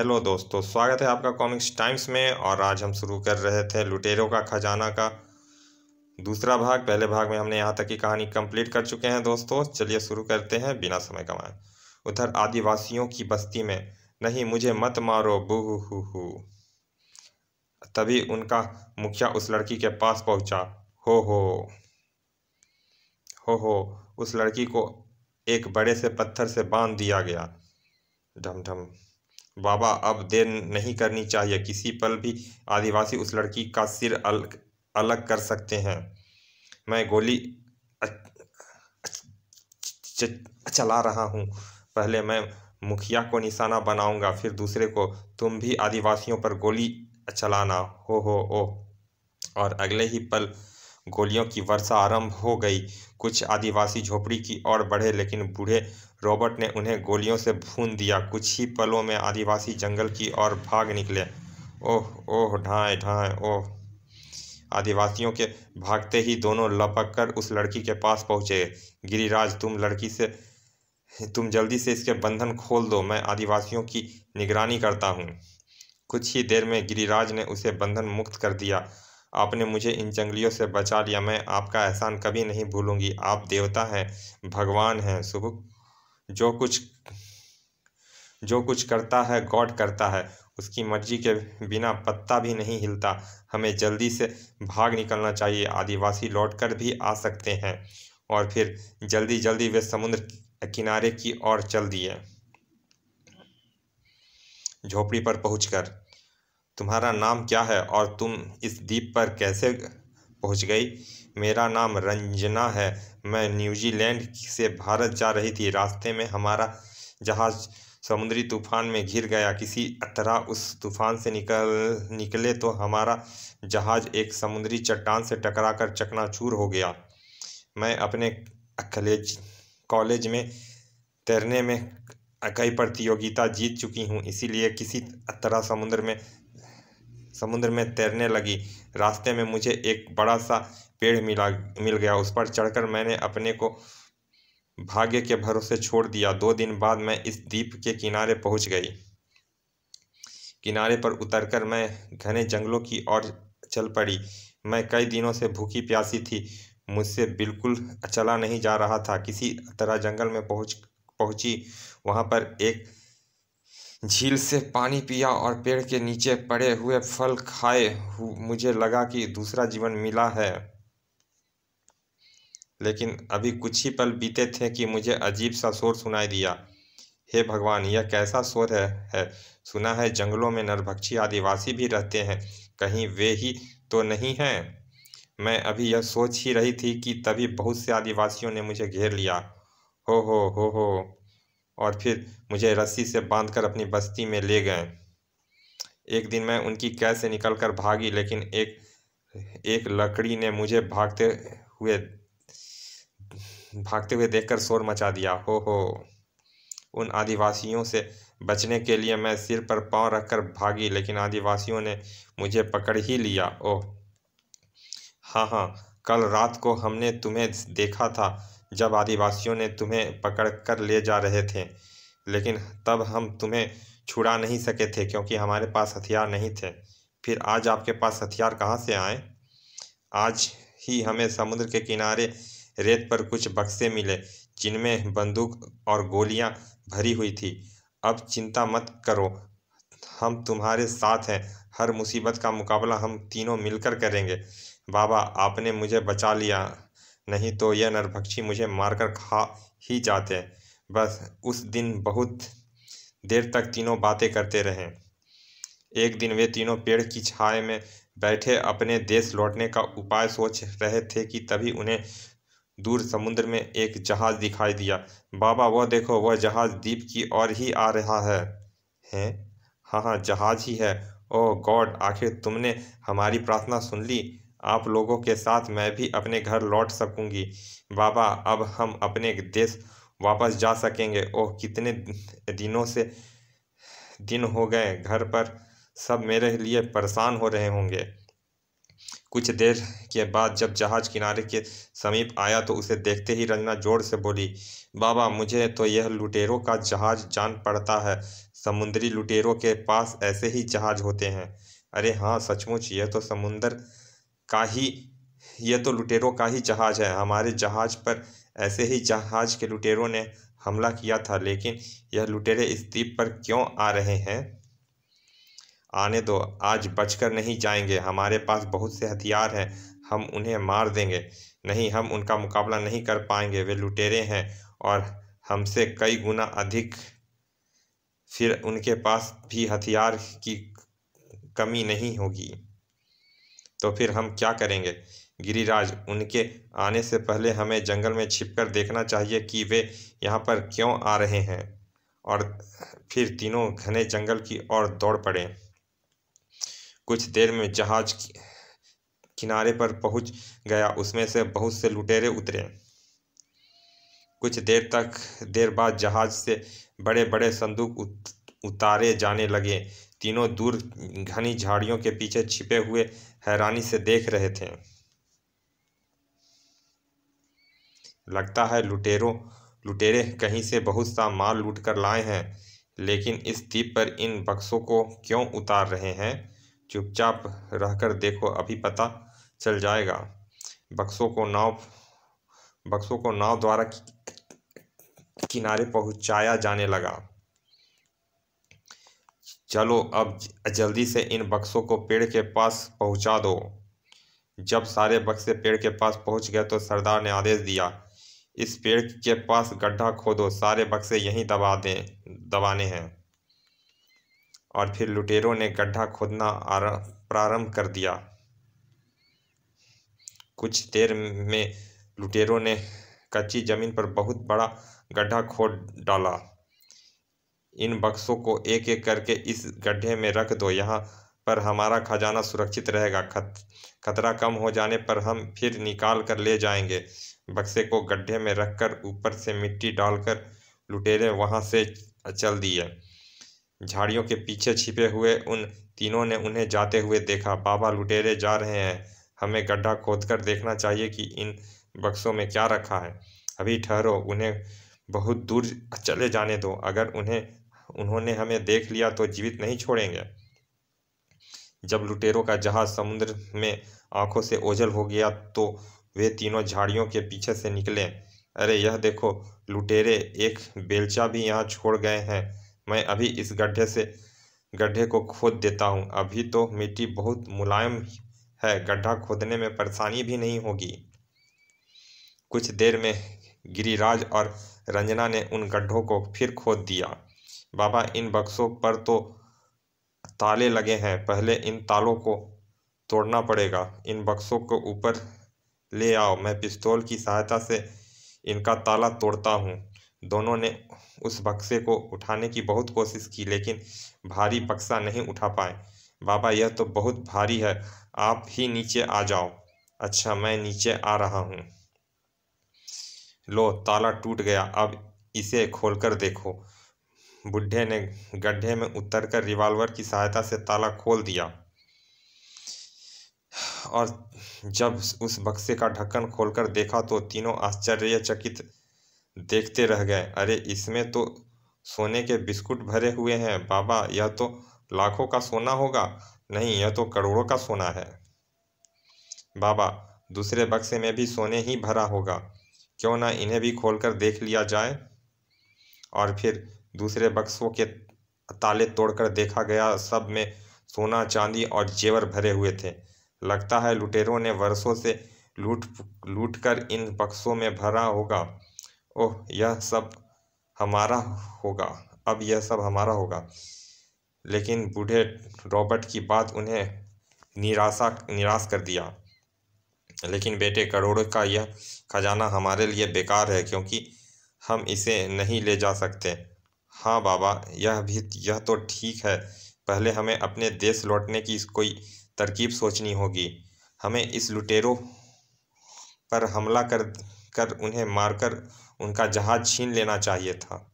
Hello दोस्तों स्वागत है आपका कॉमिक्स टाइम्स में और आज हम शुरू कर रहे थे लुटेरों का खजाना का दूसरा भाग पहले भाग में हमने यहाँ तक की कहानी कंप्लीट कर चुके हैं दोस्तों चलिए शुरू करते हैं बिना समय कमाए उधर आदिवासियों की बस्ती में नहीं मुझे मत मारो बुहू तभी उनका मुखिया उस लड़की के पास पहुँचा हो हो हो हो उस लड़की को एक बड़े से पत्थर से बांध दिया गया ढम ढम बाबा अब देर नहीं करनी चाहिए किसी पल भी आदिवासी उस लड़की का सिर अलग अलग कर सकते हैं मैं गोली चला रहा हूँ पहले मैं मुखिया को निशाना बनाऊंगा फिर दूसरे को तुम भी आदिवासियों पर गोली चलाना हो हो ओ और अगले ही पल गोलियों की वर्षा आरंभ हो गई कुछ आदिवासी झोपड़ी की ओर बढ़े लेकिन बूढ़े रॉबर्ट ने उन्हें गोलियों से भून दिया कुछ ही पलों में आदिवासी जंगल की ओर भाग निकले ओह ओह ढाए ढाए ओह आदिवासियों के भागते ही दोनों लपक कर उस लड़की के पास पहुंचे गिरिराज तुम लड़की से तुम जल्दी से इसके बंधन खोल दो मैं आदिवासियों की निगरानी करता हूँ कुछ ही देर में गिरिराज ने उसे बंधन मुक्त कर दिया आपने मुझे इन जंगलियों से बचा लिया मैं आपका एहसान कभी नहीं भूलूंगी आप देवता हैं भगवान हैं सुबह जो कुछ जो कुछ करता है गॉड करता है उसकी मर्जी के बिना पत्ता भी नहीं हिलता हमें जल्दी से भाग निकलना चाहिए आदिवासी लौटकर भी आ सकते हैं और फिर जल्दी जल्दी वे समुद्र किनारे की ओर चल दिए झोपड़ी पर पहुंचकर तुम्हारा नाम क्या है और तुम इस द्वीप पर कैसे पहुंच गई मेरा नाम रंजना है मैं न्यूजीलैंड से भारत जा रही थी रास्ते में हमारा जहाज़ समुद्री तूफान में घिर गया किसी तरह उस तूफान से निकल निकले तो हमारा जहाज़ एक समुद्री चट्टान से टकराकर चकनाचूर हो गया मैं अपने कॉलेज कॉलेज में तैरने में कई प्रतियोगिता जीत चुकी हूँ इसीलिए किसी तरह समुद्र में समुद्र में तैरने लगी रास्ते में मुझे एक बड़ा सा पेड़ मिला मिल गया उस पर चढ़कर मैंने अपने को भाग्य के भरोसे छोड़ दिया दो दिन बाद मैं इस द्वीप के किनारे पहुंच गई किनारे पर उतरकर मैं घने जंगलों की ओर चल पड़ी मैं कई दिनों से भूखी प्यासी थी मुझसे बिल्कुल चला नहीं जा रहा था किसी तरह जंगल में पहुंच पहुंची वहां पर एक झील से पानी पिया और पेड़ के नीचे पड़े हुए फल खाए मुझे लगा कि दूसरा जीवन मिला है लेकिन अभी कुछ ही पल बीते थे कि मुझे अजीब सा शोर सुनाई दिया हे भगवान यह कैसा शोर है, है सुना है जंगलों में नरभक्षी आदिवासी भी रहते हैं कहीं वे ही तो नहीं हैं मैं अभी यह सोच ही रही थी कि तभी बहुत से आदिवासियों ने मुझे घेर लिया हो हो हो हो और फिर मुझे रस्सी से बांधकर अपनी बस्ती में ले गए एक दिन मैं उनकी कैद से निकलकर भागी लेकिन एक एक लकड़ी ने मुझे भागते हुए भागते हुए देखकर शोर मचा दिया हो हो उन आदिवासियों से बचने के लिए मैं सिर पर पांव रखकर भागी लेकिन आदिवासियों ने मुझे पकड़ ही लिया ओह हाँ हाँ कल रात को हमने तुम्हें देखा था जब आदिवासियों ने तुम्हें पकड़ कर ले जा रहे थे लेकिन तब हम तुम्हें छुड़ा नहीं सके थे क्योंकि हमारे पास हथियार नहीं थे फिर आज आपके पास हथियार कहाँ से आए आज ही हमें समुद्र के किनारे रेत पर कुछ बक्से मिले जिनमें बंदूक और गोलियां भरी हुई थी अब चिंता मत करो हम तुम्हारे साथ हैं हर मुसीबत का मुकाबला हम तीनों मिलकर करेंगे बाबा आपने मुझे बचा लिया नहीं तो यह नरभक्षी मुझे मारकर खा ही जाते बस उस दिन बहुत देर तक तीनों बातें करते रहे एक दिन वे तीनों पेड़ की छाए में बैठे अपने देश लौटने का उपाय सोच रहे थे कि तभी उन्हें दूर समुद्र में एक जहाज दिखाई दिया बाबा वह देखो वह जहाज द्वीप की ओर ही आ रहा है हैं हाँ हाँ जहाज ही है ओह गॉड आखिर तुमने हमारी प्रार्थना सुन ली आप लोगों के साथ मैं भी अपने घर लौट सकूंगी बाबा अब हम अपने देश वापस जा सकेंगे ओह कितने दिनों से दिन हो गए घर पर सब मेरे लिए परेशान हो रहे होंगे कुछ देर के बाद जब जहाज किनारे के समीप आया तो उसे देखते ही रंजना जोर से बोली बाबा मुझे तो यह लुटेरों का जहाज जान पड़ता है समुद्री लुटेरों के पास ऐसे ही जहाज होते हैं अरे हाँ सचमुच यह तो समुंदर का ही ये तो लुटेरों का ही जहाज़ है हमारे जहाज़ पर ऐसे ही जहाज़ के लुटेरों ने हमला किया था लेकिन यह लुटेरे इस द्वीप पर क्यों आ रहे हैं आने दो आज बचकर नहीं जाएंगे हमारे पास बहुत से हथियार हैं हम उन्हें मार देंगे नहीं हम उनका मुकाबला नहीं कर पाएंगे वे लुटेरे हैं और हमसे कई गुना अधिक फिर उनके पास भी हथियार की कमी नहीं होगी तो फिर हम क्या करेंगे गिरिराज उनके आने से पहले हमें जंगल में छिपकर देखना चाहिए कि वे यहाँ पर क्यों आ रहे हैं और फिर तीनों घने जंगल की ओर दौड़ पड़े कुछ देर में जहाज किनारे पर पहुंच गया उसमें से बहुत से लुटेरे उतरे कुछ देर तक देर बाद जहाज से बड़े बड़े संदूक उत, उतारे जाने लगे तीनों दूर घनी झाड़ियों के पीछे छिपे हुए हैरानी से देख रहे थे लगता है लुटेरों लुटेरे कहीं से बहुत सा माल लूट कर लाए हैं लेकिन इस द्वीप पर इन बक्सों को क्यों उतार रहे हैं चुपचाप रहकर देखो अभी पता चल जाएगा बक्सों को नाव बक्सों को नाव द्वारा किनारे पहुंचाया जाने लगा चलो अब जल्दी से इन बक्सों को पेड़ के पास पहुंचा दो जब सारे बक्से पेड़ के पास पहुंच गए तो सरदार ने आदेश दिया इस पेड़ के पास गड्ढा खोदो सारे बक्से यहीं दबा दें दबाने हैं और फिर लुटेरों ने गड्ढा खोदना प्रारंभ कर दिया कुछ देर में लुटेरों ने कच्ची ज़मीन पर बहुत बड़ा गड्ढा खोद डाला इन बक्सों को एक एक करके इस गड्ढे में रख दो यहाँ पर हमारा खजाना सुरक्षित रहेगा खत खतरा कम हो जाने पर हम फिर निकाल कर ले जाएंगे बक्से को गड्ढे में रखकर ऊपर से मिट्टी डालकर लुटेरे वहाँ से चल दिए झाड़ियों के पीछे छिपे हुए उन तीनों ने उन्हें जाते हुए देखा बाबा लुटेरे जा रहे हैं हमें गड्ढा खोदकर देखना चाहिए कि इन बक्सों में क्या रखा है अभी ठहरो उन्हें बहुत दूर चले जाने दो अगर उन्हें उन्होंने हमें देख लिया तो जीवित नहीं छोड़ेंगे जब लुटेरों का जहाज समुद्र में आंखों से ओझल हो गया तो वे तीनों झाड़ियों के पीछे से निकले अरे यह देखो लुटेरे एक बेलचा भी यहाँ छोड़ गए हैं मैं अभी इस गड्ढे से गड्ढे को खोद देता हूँ अभी तो मिट्टी बहुत मुलायम है गड्ढा खोदने में परेशानी भी नहीं होगी कुछ देर में गिरिराज और रंजना ने उन गड्ढों को फिर खोद दिया बाबा इन बक्सों पर तो ताले लगे हैं पहले इन तालों को तोड़ना पड़ेगा इन बक्सों को ऊपर ले आओ मैं पिस्तौल की सहायता से इनका ताला तोड़ता हूँ दोनों ने उस बक्से को उठाने की बहुत कोशिश की लेकिन भारी बक्सा नहीं उठा पाए बाबा यह तो बहुत भारी है आप ही नीचे आ जाओ अच्छा मैं नीचे आ रहा हूँ लो ताला टूट गया अब इसे खोलकर देखो बुढ़े ने गड्ढे में उतरकर रिवाल्वर की सहायता से ताला खोल दिया और जब उस बक्से का ढक्कन खोलकर देखा तो तीनों आश्चर्यचकित देखते रह गए अरे इसमें तो सोने के बिस्कुट भरे हुए हैं बाबा यह तो लाखों का सोना होगा नहीं यह तो करोड़ों का सोना है बाबा दूसरे बक्से में भी सोने ही भरा होगा क्यों ना इन्हें भी खोलकर देख लिया जाए और फिर दूसरे बक्सों के ताले तोड़कर देखा गया सब में सोना चांदी और जेवर भरे हुए थे लगता है लुटेरों ने वर्षों से लूट लूट कर इन बक्सों में भरा होगा ओह यह सब हमारा होगा अब यह सब हमारा होगा लेकिन बूढ़े रॉबर्ट की बात उन्हें निराशा निराश कर दिया लेकिन बेटे करोड़ का यह खजाना हमारे लिए बेकार है क्योंकि हम इसे नहीं ले जा सकते हाँ बाबा यह भी यह तो ठीक है पहले हमें अपने देश लौटने की कोई तरकीब सोचनी होगी हमें इस लुटेरों पर हमला कर कर उन्हें मारकर उनका जहाज छीन लेना चाहिए था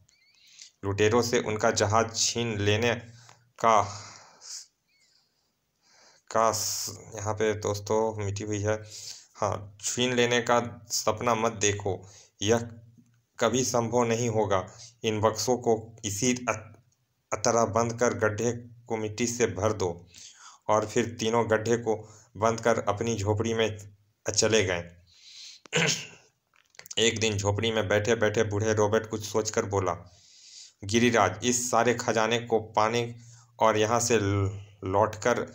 लुटेरों से उनका जहाज छीन लेने का काश यहाँ पे दोस्तों मिटी हुई है हाँ छीन लेने का सपना मत देखो यह कभी संभव नहीं होगा इन बक्सों को इसी तरह बंद कर गड्ढे को मिट्टी से भर दो और फिर तीनों गड्ढे को बंद कर अपनी झोपड़ी में चले गए एक दिन झोपड़ी में बैठे बैठे बूढ़े रॉबर्ट कुछ सोचकर बोला गिरिराज इस सारे खजाने को पाने और यहाँ से लौटकर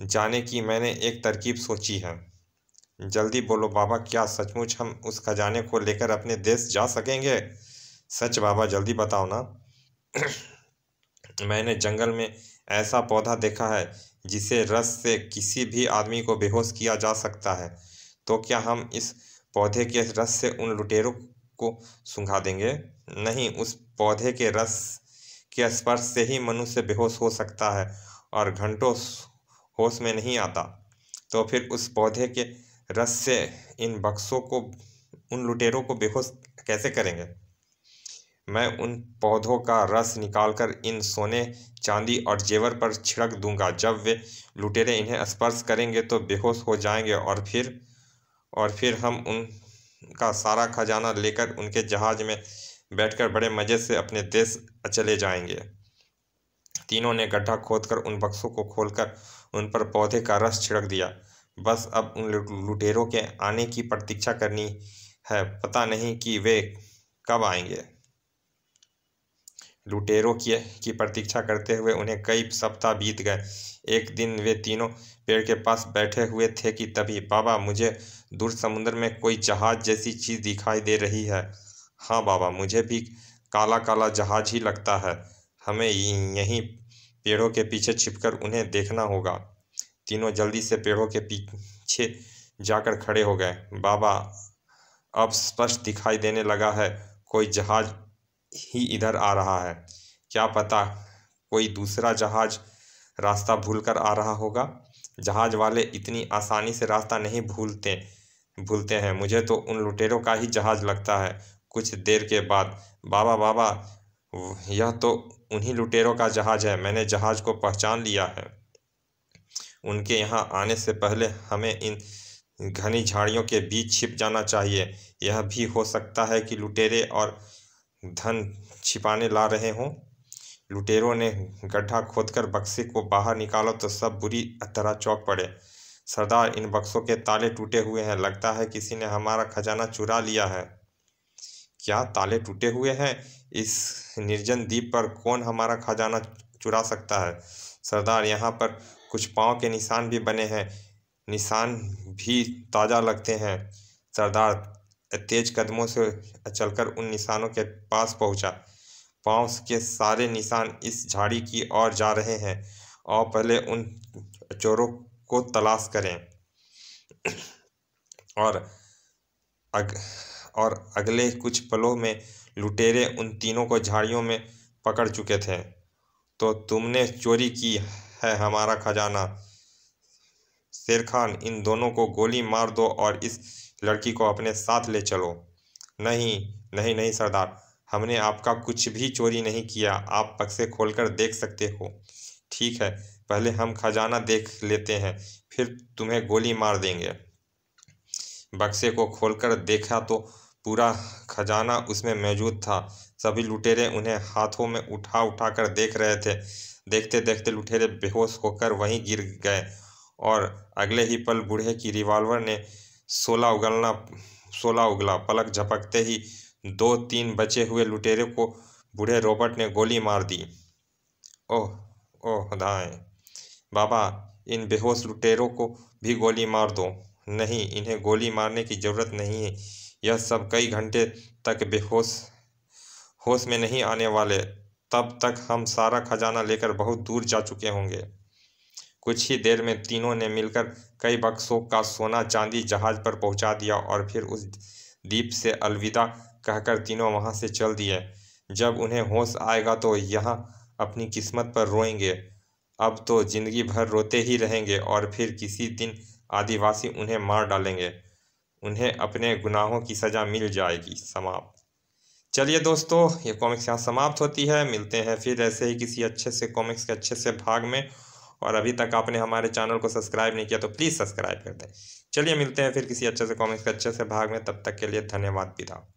जाने की मैंने एक तरकीब सोची है जल्दी बोलो बाबा क्या सचमुच हम उस खजाने को लेकर अपने देश जा सकेंगे सच बाबा जल्दी बताओ ना मैंने जंगल में ऐसा पौधा देखा है जिसे रस से किसी भी आदमी को बेहोश किया जा सकता है तो क्या हम इस पौधे के रस से उन लुटेरों को सुंघा देंगे नहीं उस पौधे के रस के स्पर्श से ही मनुष्य बेहोश हो सकता है और घंटों होश में नहीं आता तो फिर उस पौधे के रस से इन बक्सों को उन लुटेरों को बेहोश कैसे करेंगे मैं उन पौधों का रस निकालकर इन सोने चांदी और जेवर पर छिड़क दूंगा जब वे लुटेरे इन्हें स्पर्श करेंगे तो बेहोश हो जाएंगे और फिर और फिर हम उनका सारा खजाना लेकर उनके जहाज़ में बैठकर बड़े मज़े से अपने देश चले जाएंगे तीनों ने गड्ढा खोदकर उन बक्सों को खोलकर उन पर पौधे का रस छिड़क दिया बस अब उन लुटेरों के आने की प्रतीक्षा करनी है पता नहीं कि वे कब आएंगे लुटेरों की की प्रतीक्षा करते हुए उन्हें कई सप्ताह बीत गए एक दिन वे तीनों पेड़ के पास बैठे हुए थे कि तभी बाबा मुझे दूर समुद्र में कोई जहाज जैसी चीज़ दिखाई दे रही है हाँ बाबा मुझे भी काला काला जहाज ही लगता है हमें यहीं पेड़ों के पीछे छिपकर उन्हें देखना होगा तीनों जल्दी से पेड़ों के पीछे जाकर खड़े हो गए बाबा अब स्पष्ट दिखाई देने लगा है कोई जहाज ही इधर आ रहा है क्या पता कोई दूसरा जहाज रास्ता भूलकर आ रहा होगा जहाज वाले इतनी आसानी से रास्ता नहीं भूलते भूलते हैं मुझे तो उन लुटेरों का ही जहाज लगता है कुछ देर के बाद बाबा बाबा यह तो उन्हीं लुटेरों का जहाज़ है मैंने जहाज़ को पहचान लिया है उनके यहाँ आने से पहले हमें इन घनी झाड़ियों के बीच छिप जाना चाहिए यह भी हो सकता है कि लुटेरे और धन छिपाने ला रहे हों लुटेरों ने गड्ढा खोदकर बक्से को बाहर निकालो तो सब बुरी तरह चौक पड़े सरदार इन बक्सों के ताले टूटे हुए हैं लगता है किसी ने हमारा खजाना चुरा लिया है क्या ताले टूटे हुए हैं इस निर्जन द्वीप पर कौन हमारा खजाना चुरा सकता है सरदार यहाँ पर कुछ पाँव के निशान भी बने हैं निशान भी ताज़ा लगते हैं सरदार तेज कदमों से चलकर उन निशानों के पास पहुंचा। पाँव के सारे निशान इस झाड़ी की ओर जा रहे हैं और पहले उन चोरों को तलाश करें और और अगले कुछ पलों में लुटेरे उन तीनों को झाड़ियों में पकड़ चुके थे तो तुमने चोरी की है हमारा खजाना शेर खान इन दोनों को गोली मार दो और इस लड़की को अपने साथ ले चलो नहीं नहीं नहीं सरदार हमने आपका कुछ भी चोरी नहीं किया आप पक्से खोलकर देख सकते हो ठीक है पहले हम खजाना देख लेते हैं फिर तुम्हें गोली मार देंगे बक्से को खोलकर देखा तो पूरा खजाना उसमें मौजूद था सभी लुटेरे उन्हें हाथों में उठा उठा कर देख रहे थे देखते देखते लुटेरे बेहोश होकर वहीं गिर गए और अगले ही पल बूढ़े की रिवॉल्वर ने सोला उगलना सोला उगला पलक झपकते ही दो तीन बचे हुए लुटेरे को बूढ़े रॉबर्ट ने गोली मार दी ओह ओह दाएँ बाबा इन बेहोश लुटेरों को भी गोली मार दो नहीं इन्हें गोली मारने की ज़रूरत नहीं है यह सब कई घंटे तक बेहोश होश में नहीं आने वाले तब तक हम सारा खजाना लेकर बहुत दूर जा चुके होंगे कुछ ही देर में तीनों ने मिलकर कई बक्सों का सोना चांदी जहाज पर पहुंचा दिया और फिर उस द्वीप से अलविदा कहकर तीनों वहां से चल दिए जब उन्हें होश आएगा तो यहाँ अपनी किस्मत पर रोएंगे अब तो जिंदगी भर रोते ही रहेंगे और फिर किसी दिन आदिवासी उन्हें मार डालेंगे उन्हें अपने गुनाहों की सज़ा मिल जाएगी समाप्त चलिए दोस्तों ये कॉमिक्स यहाँ समाप्त होती है मिलते हैं फिर ऐसे ही किसी अच्छे से कॉमिक्स के अच्छे से भाग में और अभी तक आपने हमारे चैनल को सब्सक्राइब नहीं किया तो प्लीज़ सब्सक्राइब कर दें चलिए मिलते हैं फिर किसी अच्छे से कॉमिक्स के अच्छे से भाग में तब तक के लिए धन्यवाद पिता